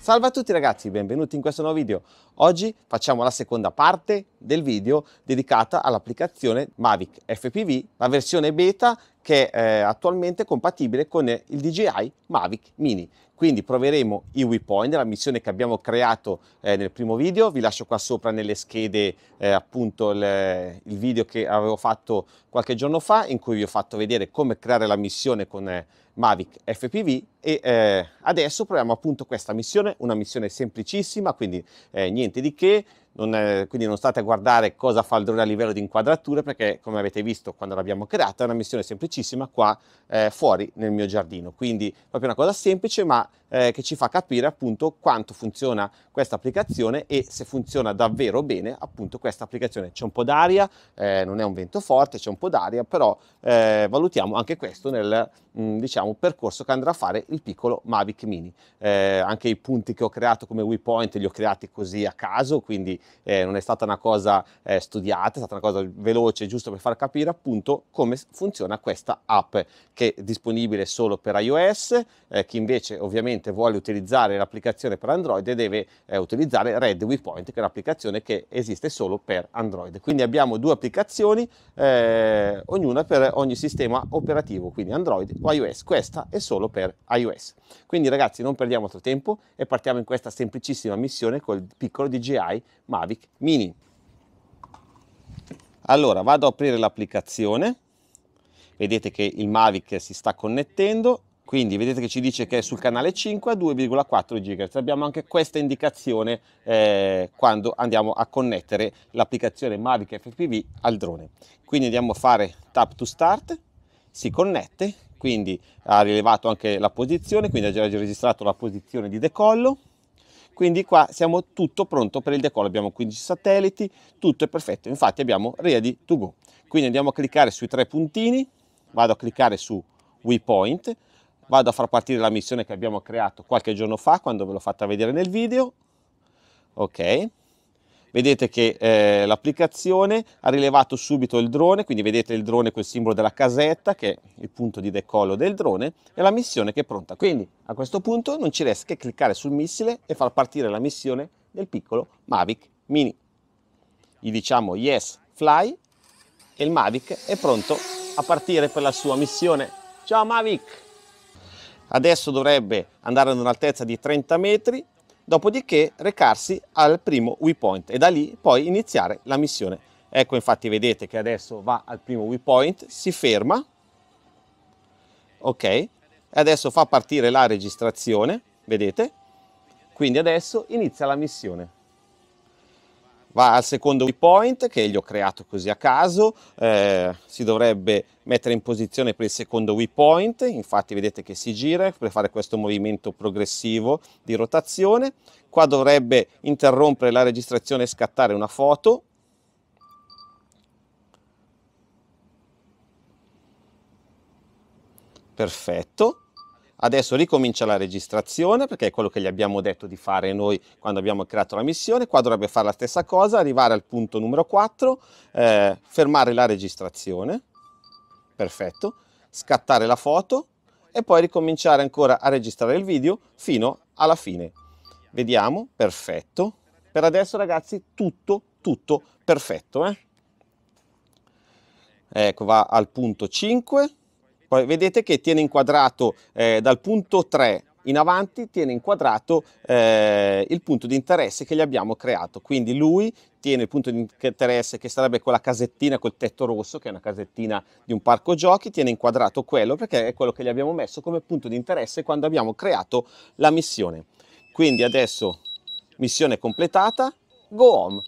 Salve a tutti ragazzi, benvenuti in questo nuovo video. Oggi facciamo la seconda parte del video dedicata all'applicazione Mavic FPV, la versione beta che è eh, attualmente compatibile con il DJI Mavic Mini. Quindi proveremo i WePoint, la missione che abbiamo creato eh, nel primo video. Vi lascio qua sopra nelle schede eh, appunto le, il video che avevo fatto qualche giorno fa in cui vi ho fatto vedere come creare la missione con eh, Mavic FPV e eh, adesso proviamo appunto questa missione, una missione semplicissima, quindi eh, niente di che, non è, quindi non state a guardare cosa fa il drone a livello di inquadrature perché come avete visto quando l'abbiamo creata è una missione semplicissima qua eh, fuori nel mio giardino, quindi proprio una cosa semplice ma eh, che ci fa capire appunto quanto funziona questa applicazione e se funziona davvero bene appunto questa applicazione. C'è un po' d'aria, eh, non è un vento forte, c'è un po' d'aria, però eh, valutiamo anche questo nel mm, diciamo, percorso che andrà a fare il piccolo Mavic Mini. Eh, anche i punti che ho creato come waypoint li ho creati così a caso, quindi eh, non è stata una cosa eh, studiata, è stata una cosa veloce, giusto per far capire appunto come funziona questa app che è disponibile solo per iOS, che invece ovviamente cliente vuole utilizzare l'applicazione per Android deve eh, utilizzare Red Waypoint, che è un'applicazione che esiste solo per Android. Quindi abbiamo due applicazioni, eh, ognuna per ogni sistema operativo, quindi Android o iOS. Questa è solo per iOS. Quindi ragazzi non perdiamo altro tempo e partiamo in questa semplicissima missione col piccolo DJI Mavic Mini. Allora vado ad aprire l'applicazione, vedete che il Mavic si sta connettendo quindi vedete che ci dice che è sul canale 5 a 2,4 GHz. Abbiamo anche questa indicazione eh, quando andiamo a connettere l'applicazione Mavic FPV al drone. Quindi andiamo a fare tap to start, si connette, quindi ha rilevato anche la posizione, quindi ha già registrato la posizione di decollo quindi qua siamo tutto pronto per il decollo, abbiamo 15 satelliti, tutto è perfetto, infatti abbiamo ready to go. Quindi andiamo a cliccare sui tre puntini, vado a cliccare su waypoint, vado a far partire la missione che abbiamo creato qualche giorno fa quando ve l'ho fatta vedere nel video ok vedete che eh, l'applicazione ha rilevato subito il drone, quindi vedete il drone col simbolo della casetta che è il punto di decollo del drone e la missione che è pronta. Quindi a questo punto non ci resta che cliccare sul missile e far partire la missione del piccolo Mavic Mini. Gli diciamo yes fly e il Mavic è pronto a partire per la sua missione. Ciao Mavic! Adesso dovrebbe andare ad un'altezza di 30 metri, dopodiché recarsi al primo waypoint e da lì poi iniziare la missione. Ecco infatti vedete che adesso va al primo waypoint, si ferma, ok, e adesso fa partire la registrazione, vedete? Quindi adesso inizia la missione va al secondo waypoint che gli ho creato così a caso, eh, si dovrebbe mettere in posizione per il secondo waypoint, infatti vedete che si gira per fare questo movimento progressivo di rotazione, qua dovrebbe interrompere la registrazione e scattare una foto, perfetto, Adesso ricomincia la registrazione perché è quello che gli abbiamo detto di fare noi quando abbiamo creato la missione. Qua dovrebbe fare la stessa cosa, arrivare al punto numero 4, eh, fermare la registrazione, perfetto, scattare la foto e poi ricominciare ancora a registrare il video fino alla fine. Vediamo, perfetto. Per adesso ragazzi tutto, tutto perfetto. Eh? Ecco, va al punto 5 poi vedete che tiene inquadrato eh, dal punto 3 in avanti tiene inquadrato eh, il punto di interesse che gli abbiamo creato. Quindi lui tiene il punto di interesse che sarebbe quella casettina col tetto rosso, che è una casettina di un parco giochi, tiene inquadrato quello perché è quello che gli abbiamo messo come punto di interesse quando abbiamo creato la missione. Quindi adesso missione completata, go home.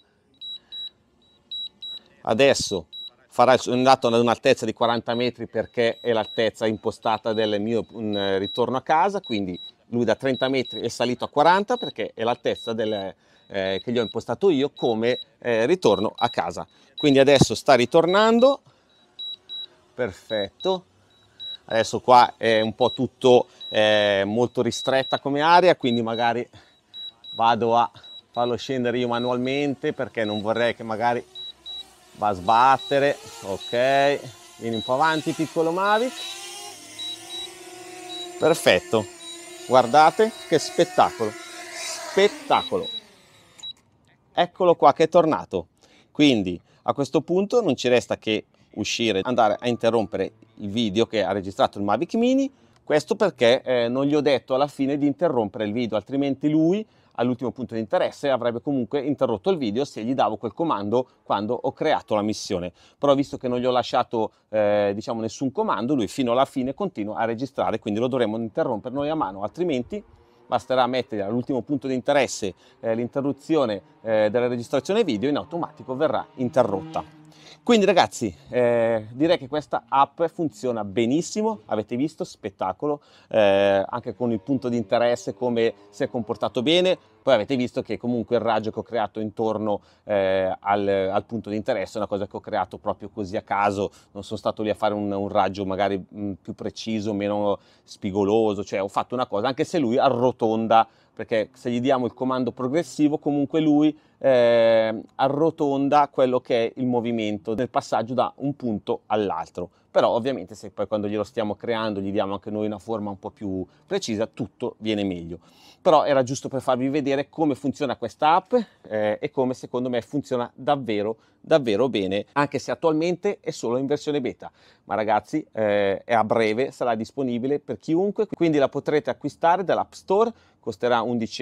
Adesso farà il andato ad un'altezza di 40 metri perché è l'altezza impostata del mio mm, ritorno a casa, quindi lui da 30 metri è salito a 40 perché è l'altezza eh, che gli ho impostato io come eh, ritorno a casa. Quindi adesso sta ritornando, perfetto, adesso qua è un po' tutto eh, molto ristretta come area, quindi magari vado a farlo scendere io manualmente perché non vorrei che magari va a sbattere ok vieni un po' avanti piccolo Mavic perfetto guardate che spettacolo spettacolo eccolo qua che è tornato quindi a questo punto non ci resta che uscire andare a interrompere il video che ha registrato il Mavic Mini questo perché eh, non gli ho detto alla fine di interrompere il video altrimenti lui all'ultimo punto di interesse avrebbe comunque interrotto il video se gli davo quel comando quando ho creato la missione. Però visto che non gli ho lasciato eh, diciamo nessun comando, lui fino alla fine continua a registrare, quindi lo dovremo interrompere noi a mano, altrimenti basterà mettere all'ultimo punto di interesse eh, l'interruzione eh, della registrazione video in automatico verrà interrotta. Quindi ragazzi, eh, direi che questa app funziona benissimo, avete visto, spettacolo, eh, anche con il punto di interesse, come si è comportato bene, poi avete visto che comunque il raggio che ho creato intorno eh, al, al, punto di interesse è una cosa che ho creato proprio così a caso, non sono stato lì a fare un, un raggio magari mh, mm, più preciso, meno spigoloso, cioè ho fatto una cosa, anche se lui arrotonda perché se gli diamo il comando progressivo comunque lui eh, arrotonda quello che è il movimento del passaggio da un punto all'altro però ovviamente se poi quando glielo stiamo creando gli diamo anche noi una forma un po' più precisa tutto viene meglio però era giusto per farvi vedere vedere come funziona questa app eh, e come secondo me funziona davvero davvero bene, anche se attualmente è solo in versione beta. Ma ragazzi, eh, a breve sarà disponibile per chiunque, quindi la potrete acquistare dall'App Store, costerà 11,99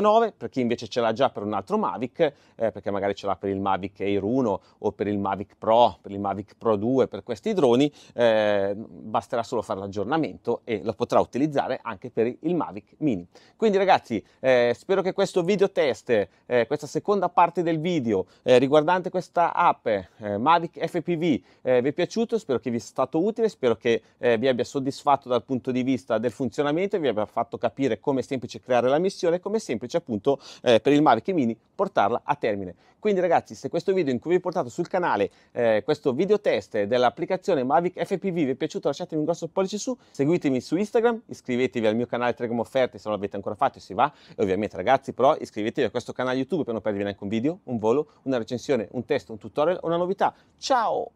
euro, per chi invece ce l'ha già per un altro Mavic, eh, perché magari ce l'ha per il Mavic Air 1 o per il Mavic Pro, per il Mavic Pro 2, per questi droni, eh, basterà solo fare l'aggiornamento e lo potrà utilizzare anche per il Mavic Mini. Quindi ragazzi, eh, spero che questo video test, eh, questa seconda parte del video eh, riguardante questa questa app eh, Mavic FPV eh, vi è piaciuto, spero che vi sia stato utile, spero che eh, vi abbia soddisfatto dal punto di vista del funzionamento e vi abbia fatto capire come è semplice creare la missione, e come è semplice appunto eh, per il Mavic Mini portarla a termine. Quindi ragazzi, se questo video in cui vi ho portato sul canale eh, questo video test dell'applicazione Mavic FPV vi è piaciuto lasciatemi un grosso pollice su, seguitemi su Instagram, iscrivetevi al mio canale Telegram Offerte se non l'avete ancora fatto e si va e ovviamente ragazzi però iscrivetevi a questo canale YouTube per non perdervi neanche un video, un volo, una recensione, un test chiesto un tutorial o una novità. Ciao!